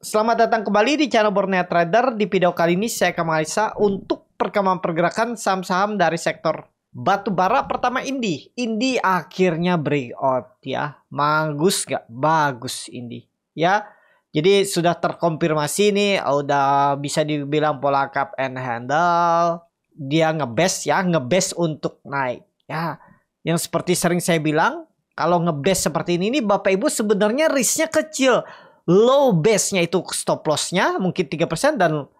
Selamat datang kembali di channel Borneo Trader. Di video kali ini saya akan menganalisa untuk perkembangan pergerakan saham-saham dari sektor batu bara pertama Indi. Indi akhirnya breakout ya. Bagus gak? Bagus Indi ya. Jadi sudah terkonfirmasi nih udah bisa dibilang pola cup and handle. Dia ngebest ya, ngebest untuk naik ya. Yang seperti sering saya bilang kalau ngebes seperti ini ini Bapak Ibu sebenarnya risknya kecil low base-nya itu stop loss-nya mungkin 3% dan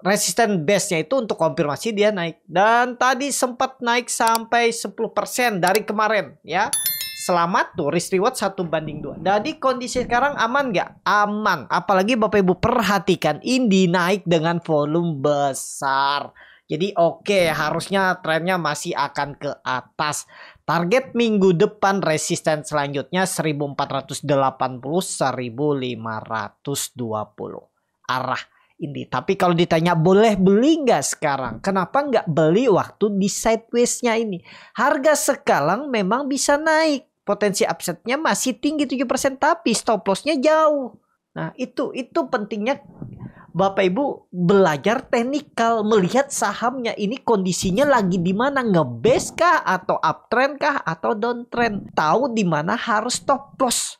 resisten base-nya itu untuk konfirmasi dia naik. Dan tadi sempat naik sampai 10% dari kemarin ya. Selamat tuh risk reward 1 banding 2. Jadi kondisi sekarang aman nggak? Aman. Apalagi Bapak Ibu perhatikan ini naik dengan volume besar. Jadi oke okay, harusnya trennya masih akan ke atas. Target minggu depan resisten selanjutnya 1480 1520 arah ini. Tapi kalau ditanya boleh beli nggak sekarang? Kenapa nggak beli waktu di sidewaysnya ini? Harga sekarang memang bisa naik. Potensi upsetnya masih tinggi 7% tapi stop loss-nya jauh. Nah itu itu pentingnya Bapak Ibu belajar teknikal melihat sahamnya ini kondisinya lagi di mana ngebes kah atau uptrend kah atau downtrend. Tahu di mana harus stop loss.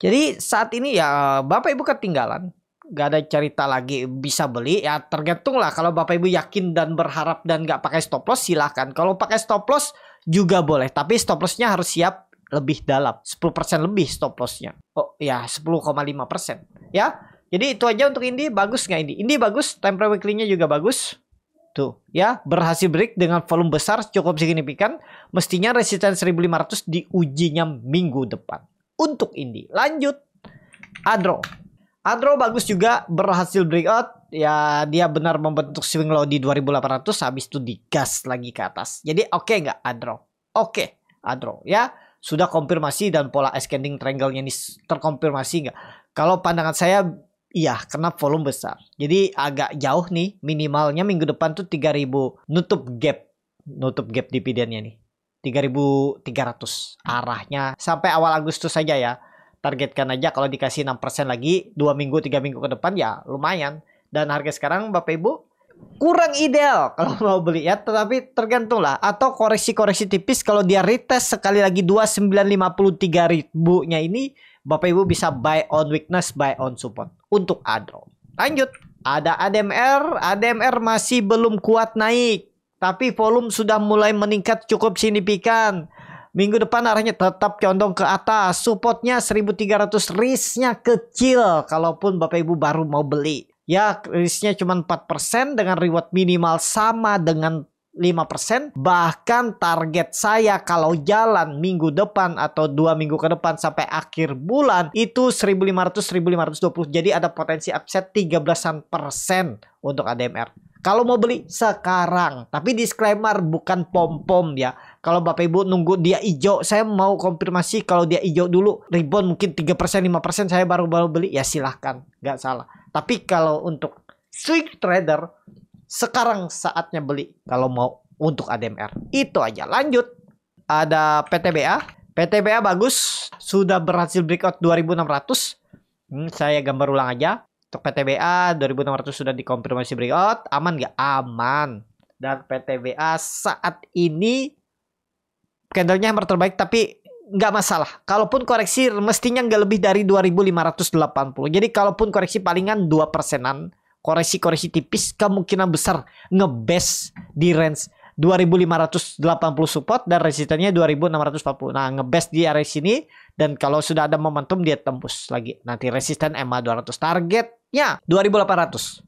Jadi saat ini ya Bapak Ibu ketinggalan gak ada cerita lagi bisa beli ya tergantung lah kalau bapak ibu yakin dan berharap dan gak pakai stop loss silahkan kalau pakai stop loss juga boleh tapi stop lossnya harus siap lebih dalam 10% lebih stop lossnya oh ya 10,5% ya jadi itu aja untuk Indi bagus nggak Indi? Indi bagus, template weekly-nya juga bagus. Tuh, ya, berhasil break dengan volume besar cukup signifikan. Mestinya resistance 1500 diujinya minggu depan. Untuk Indi. Lanjut. Adro. Adro bagus juga berhasil breakout ya dia benar membentuk swing low di 2800 habis itu digas lagi ke atas. Jadi oke okay nggak Adro? Oke okay, Adro ya sudah konfirmasi dan pola ascending triangle-nya ini terkonfirmasi nggak? Kalau pandangan saya Iya, kena volume besar. Jadi agak jauh nih minimalnya minggu depan tuh 3000 nutup gap. Nutup gap dividennya nih. 3300 arahnya sampai awal Agustus saja ya. Targetkan aja kalau dikasih 6% lagi 2 minggu 3 minggu ke depan ya lumayan. Dan harga sekarang Bapak Ibu kurang ideal kalau mau beli ya tetapi tergantung lah atau koreksi-koreksi tipis kalau dia retest sekali lagi 2953 ribunya ini Bapak Ibu bisa buy on weakness, buy on support untuk adro. Lanjut, ada ADMR, ADMR masih belum kuat naik, tapi volume sudah mulai meningkat cukup signifikan. Minggu depan arahnya tetap condong ke atas. Supportnya 1300 risknya kecil. Kalaupun Bapak Ibu baru mau beli. Ya risknya cuma 4% dengan reward minimal sama dengan 5%. Bahkan target saya kalau jalan minggu depan atau dua minggu ke depan sampai akhir bulan itu 1.500-1.520. Jadi ada potensi upset 13-an persen untuk ADMR. Kalau mau beli sekarang, tapi disclaimer bukan pom-pom ya. Kalau Bapak Ibu nunggu dia hijau, saya mau konfirmasi kalau dia hijau dulu. Rebound mungkin 3%, 5% saya baru-baru beli, ya silahkan. Nggak salah. Tapi kalau untuk swing trader, sekarang saatnya beli kalau mau untuk ADMR. Itu aja. Lanjut. Ada PTBA. PTBA bagus, sudah berhasil breakout 2600. Hmm, saya gambar ulang aja. Untuk PTBA 2600 sudah dikonfirmasi breakout, aman nggak? Aman. Dan PTBA saat ini candlenya hammer terbaik tapi nggak masalah. Kalaupun koreksi mestinya nggak lebih dari 2580. Jadi kalaupun koreksi palingan 2 persenan koreksi-koreksi tipis kemungkinan besar ngebes di range 2580 support dan resistennya 2640. Nah, ngebest di area sini dan kalau sudah ada momentum dia tembus lagi. Nanti resisten MA 200 targetnya 2800.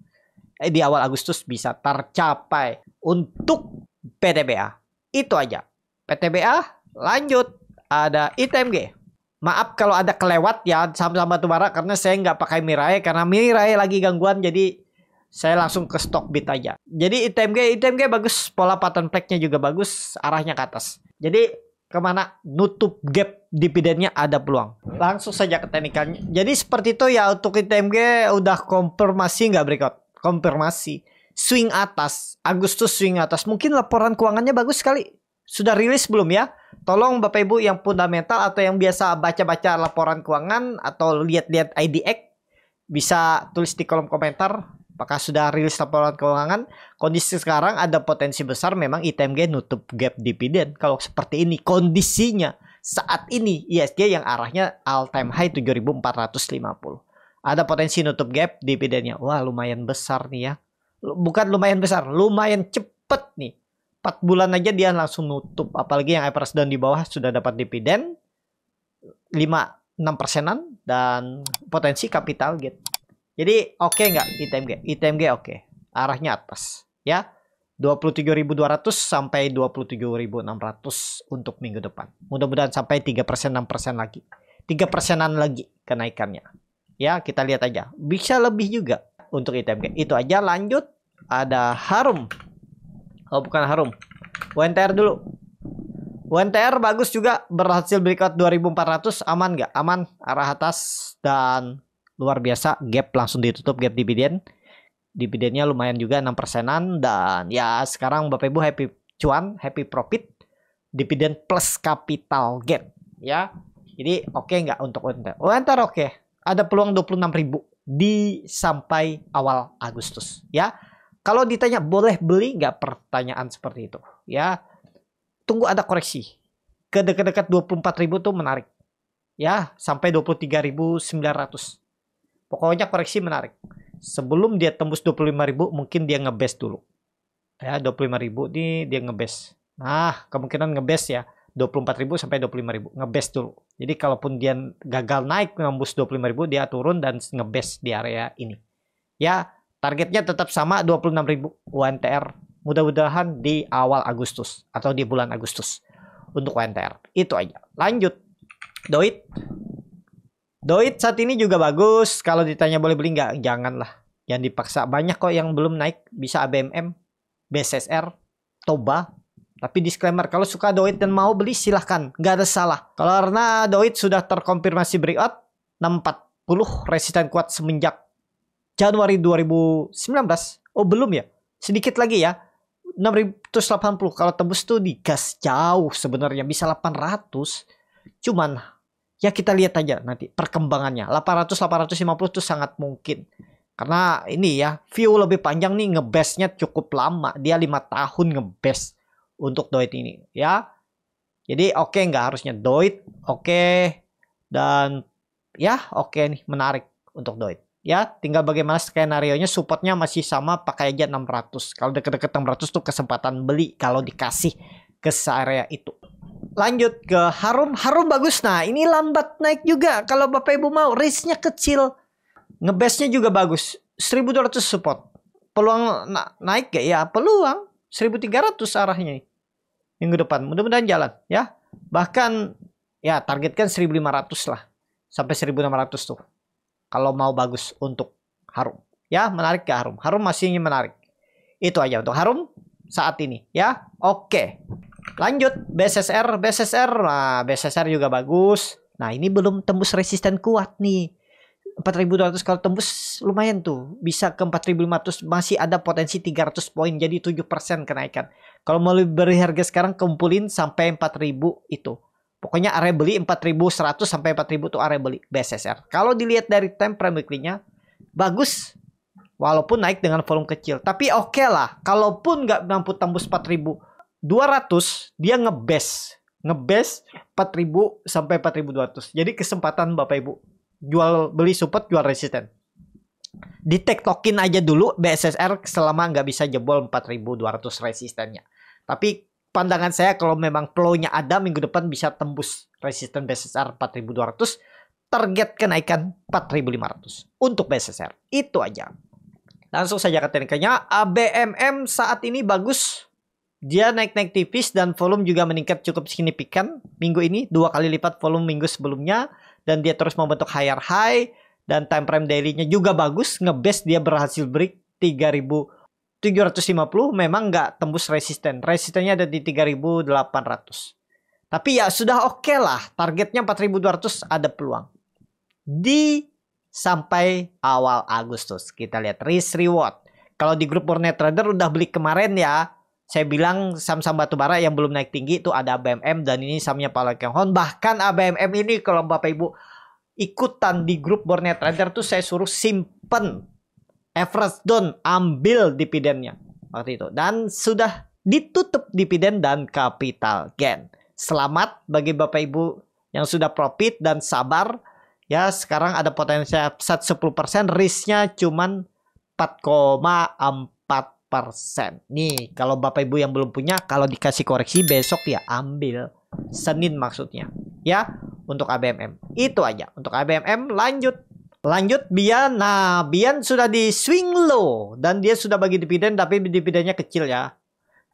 Eh, di awal Agustus bisa tercapai untuk PTBA. Itu aja. PTBA lanjut ada ITMG. Maaf kalau ada kelewat ya sama-sama sama batubara karena saya nggak pakai Mirai karena Mirai lagi gangguan jadi saya langsung ke stock bit aja. Jadi ITMG ITMG bagus, pola pattern plague-nya juga bagus, arahnya ke atas. Jadi kemana nutup gap dividennya ada peluang. Langsung saja ke teknikannya. Jadi seperti itu ya untuk ITMG udah konfirmasi nggak breakout? Konfirmasi. Swing atas, Agustus swing atas. Mungkin laporan keuangannya bagus sekali. Sudah rilis belum ya? Tolong Bapak Ibu yang fundamental atau yang biasa baca-baca laporan keuangan atau lihat-lihat IDX bisa tulis di kolom komentar apakah sudah rilis laporan keuangan kondisi sekarang ada potensi besar memang ITMG nutup gap dividen kalau seperti ini kondisinya saat ini ISG yang arahnya all time high 7450 ada potensi nutup gap dividennya wah lumayan besar nih ya bukan lumayan besar lumayan cepet nih 4 bulan aja dia langsung nutup apalagi yang Everest down di bawah sudah dapat dividen 5 6 persenan dan potensi capital gitu. Jadi oke okay nggak ITMG? ITMG oke. Okay. Arahnya atas ya. 27.200 sampai 27.600 untuk minggu depan. Mudah-mudahan sampai 3% 6% lagi. 3 persenan lagi kenaikannya. Ya, kita lihat aja. Bisa lebih juga untuk ITMG. Itu aja lanjut ada Harum. Oh, bukan Harum. WNTR dulu. WNTR bagus juga berhasil breakout 2400 aman nggak? Aman arah atas dan luar biasa gap langsung ditutup gap dividen dividennya lumayan juga 6 persenan dan ya sekarang Bapak Ibu happy cuan happy profit dividen plus capital gap ya jadi oke okay nggak untuk Unter Unter oke okay. ada peluang 26 ribu di sampai awal Agustus ya kalau ditanya boleh beli nggak pertanyaan seperti itu ya tunggu ada koreksi ke dekat-dekat 24 ribu tuh menarik ya sampai 23.900 Pokoknya koreksi menarik. Sebelum dia tembus 25.000 mungkin dia ngebes dulu. Ya, 25.000 ini dia ngebes. Nah, kemungkinan ngebes ya. 24.000 sampai 25.000 ngebes dulu. Jadi kalaupun dia gagal naik nembus 25.000 dia turun dan ngebes di area ini. Ya, targetnya tetap sama 26.000 UNTR. Mudah-mudahan di awal Agustus atau di bulan Agustus untuk UNTR. Itu aja. Lanjut. Doit Doit saat ini juga bagus. Kalau ditanya boleh beli nggak? Janganlah. Yang dipaksa banyak kok yang belum naik. Bisa ABMM, BSSR, Toba. Tapi disclaimer, kalau suka Doit dan mau beli silahkan. Nggak ada salah. Kalau karena Doit sudah terkonfirmasi breakout 640 resisten kuat semenjak Januari 2019. Oh belum ya? Sedikit lagi ya. 680 kalau tembus tuh digas jauh sebenarnya bisa 800 cuman ya kita lihat aja nanti perkembangannya 800 850 itu sangat mungkin karena ini ya view lebih panjang nih ngebase-nya cukup lama dia lima tahun ngebase untuk Doit ini ya jadi oke okay, nggak harusnya Doit oke okay. dan ya oke okay nih menarik untuk Doit ya tinggal bagaimana skenario nya supportnya masih sama pakai aja 600 kalau deket-deket 600 tuh kesempatan beli kalau dikasih ke area itu Lanjut ke Harum. Harum bagus. Nah, ini lambat naik juga. Kalau Bapak Ibu mau, nya kecil. ngebase nya juga bagus. 1200 support. Peluang na naik gak? Ya, peluang. 1300 arahnya minggu depan. Mudah-mudahan jalan ya. Bahkan ya targetkan 1500 lah. Sampai 1600 tuh. Kalau mau bagus untuk Harum. Ya, menarik ke Harum. Harum masih ingin menarik. Itu aja untuk Harum saat ini ya. Oke. Lanjut BSSR, BSSR. Nah, BSSR juga bagus. Nah, ini belum tembus resisten kuat nih. 4200 kalau tembus lumayan tuh bisa ke 4500 masih ada potensi 300 poin jadi 7% kenaikan kalau mau beri harga sekarang kumpulin sampai 4000 itu pokoknya area beli 4100 sampai 4000 tuh area beli BSSR kalau dilihat dari time frame weekly-nya bagus walaupun naik dengan volume kecil tapi oke okay lah kalaupun nggak mampu tembus 4000 200 dia ngebes ngebes 4000 sampai 4200 jadi kesempatan bapak ibu jual beli support jual resisten di token aja dulu BSSR selama nggak bisa jebol 4200 resistennya tapi pandangan saya kalau memang flow-nya ada minggu depan bisa tembus resisten BSSR 4200 target kenaikan 4500 untuk BSSR itu aja langsung saja ke tekniknya ABMM saat ini bagus dia naik-naik tipis dan volume juga meningkat cukup signifikan minggu ini dua kali lipat volume minggu sebelumnya dan dia terus membentuk higher high dan time frame dailynya juga bagus ngebase dia berhasil break 3750 memang nggak tembus resisten resistennya ada di 3800 tapi ya sudah oke okay lah targetnya 4200 ada peluang di sampai awal Agustus kita lihat risk reward kalau di grup Warnet Trader udah beli kemarin ya saya bilang saham-saham batubara yang belum naik tinggi itu ada ABMM dan ini sahamnya Palakian Hon. Bahkan ABMM ini kalau Bapak Ibu ikutan di grup Borneo Trader tuh saya suruh simpen Everest down ambil dividennya waktu itu dan sudah ditutup dividen dan capital gain. Selamat bagi Bapak Ibu yang sudah profit dan sabar ya sekarang ada potensi upside 10% risknya cuman 4,4 Persen Nih, kalau Bapak Ibu yang belum punya, kalau dikasih koreksi besok ya ambil. Senin maksudnya. Ya, untuk ABMM. Itu aja. Untuk ABMM lanjut. Lanjut Bian. Nah, Bian sudah di swing low. Dan dia sudah bagi dividen, tapi dividennya kecil ya.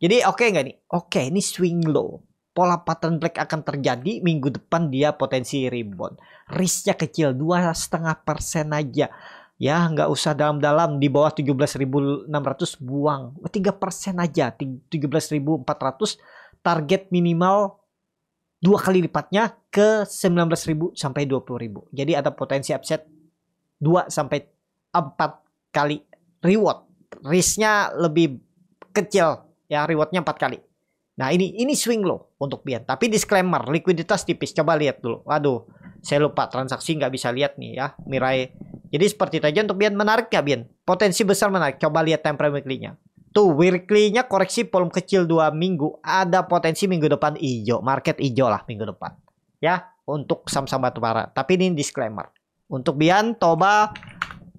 Jadi oke okay nggak nih? Oke, okay, ini swing low. Pola pattern black akan terjadi minggu depan dia potensi rebound. Risknya kecil, dua setengah persen aja ya nggak usah dalam-dalam di bawah 17.600 buang 3 persen aja 17.400 target minimal dua kali lipatnya ke 19.000 sampai 20.000 jadi ada potensi upset 2 sampai 4 kali reward risknya lebih kecil ya rewardnya 4 kali nah ini ini swing low untuk bian tapi disclaimer likuiditas tipis coba lihat dulu waduh saya lupa transaksi nggak bisa lihat nih ya mirai jadi seperti itu aja untuk Bian menarik ya Bian. Potensi besar menarik. Coba lihat time frame weekly-nya. Tuh weekly-nya koreksi volume kecil dua minggu. Ada potensi minggu depan hijau. Market hijau lah minggu depan. Ya untuk saham-saham batubara. Tapi ini disclaimer. Untuk Bian, Toba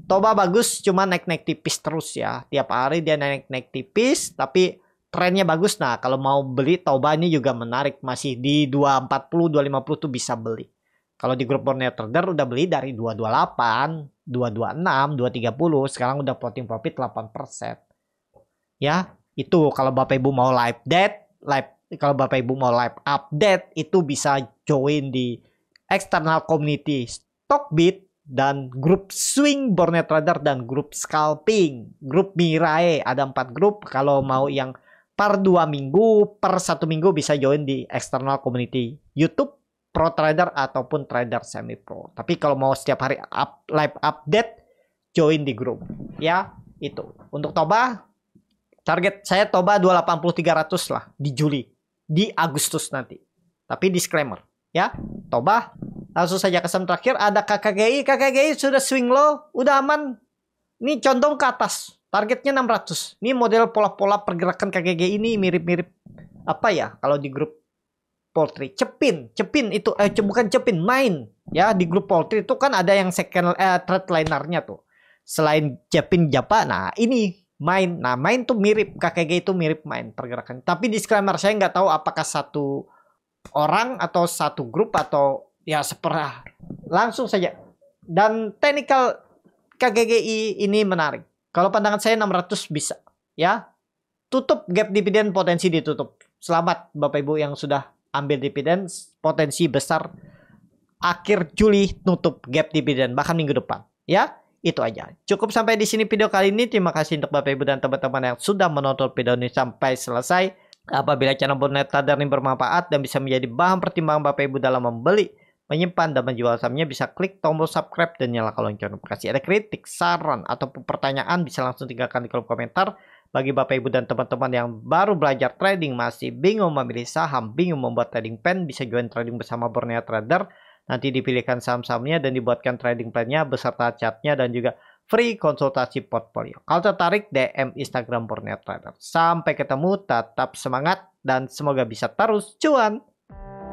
Toba bagus cuma naik-naik tipis terus ya. Tiap hari dia naik-naik tipis tapi trennya bagus. Nah, kalau mau beli Toba ini juga menarik. Masih di 240, 250 tuh bisa beli. Kalau di grup Borneo Trader udah beli dari 228. 226, 230, sekarang udah floating profit 8%. Ya, itu kalau Bapak Ibu mau live date, live kalau Bapak Ibu mau live update itu bisa join di external community Stockbit dan grup Swing Borne Trader dan grup Scalping, grup Mirae ada empat grup kalau mau yang per dua minggu, per satu minggu bisa join di external community YouTube pro trader ataupun trader semi pro. Tapi kalau mau setiap hari up, live update, join di grup. Ya, itu. Untuk Toba, target saya Toba 28300 lah di Juli. Di Agustus nanti. Tapi disclaimer. Ya, Toba. Langsung saja kesan terakhir. Ada KKGI. KKGI sudah swing low. Udah aman. Ini condong ke atas. Targetnya 600. Ini model pola-pola pergerakan KKGI ini mirip-mirip apa ya kalau di grup poultry. Cepin, cepin itu eh bukan cepin, main ya di grup poultry itu kan ada yang second eh, thread linernya tuh. Selain cepin japa, nah ini main. Nah main tuh mirip KKG itu mirip main pergerakan. Tapi disclaimer saya nggak tahu apakah satu orang atau satu grup atau ya seperah. Langsung saja. Dan technical KGGI ini menarik. Kalau pandangan saya 600 bisa ya. Tutup gap dividen potensi ditutup. Selamat Bapak Ibu yang sudah ambil dividen potensi besar akhir Juli nutup gap dividen bahkan minggu depan ya itu aja cukup sampai di sini video kali ini terima kasih untuk bapak ibu dan teman-teman yang sudah menonton video ini sampai selesai apabila channel boneta dan ini bermanfaat dan bisa menjadi bahan pertimbangan bapak ibu dalam membeli menyimpan dan menjual sahamnya bisa klik tombol subscribe dan nyalakan lonceng. notifikasi Ada kritik, saran, ataupun pertanyaan bisa langsung tinggalkan di kolom komentar. Bagi Bapak Ibu dan teman-teman yang baru belajar trading masih bingung memilih saham, bingung membuat trading plan, bisa join trading bersama Borneo Trader. Nanti dipilihkan saham-sahamnya dan dibuatkan trading plan-nya beserta chart-nya dan juga free konsultasi portfolio. Kalau tertarik DM Instagram Borneo Trader. Sampai ketemu, tetap semangat dan semoga bisa terus cuan.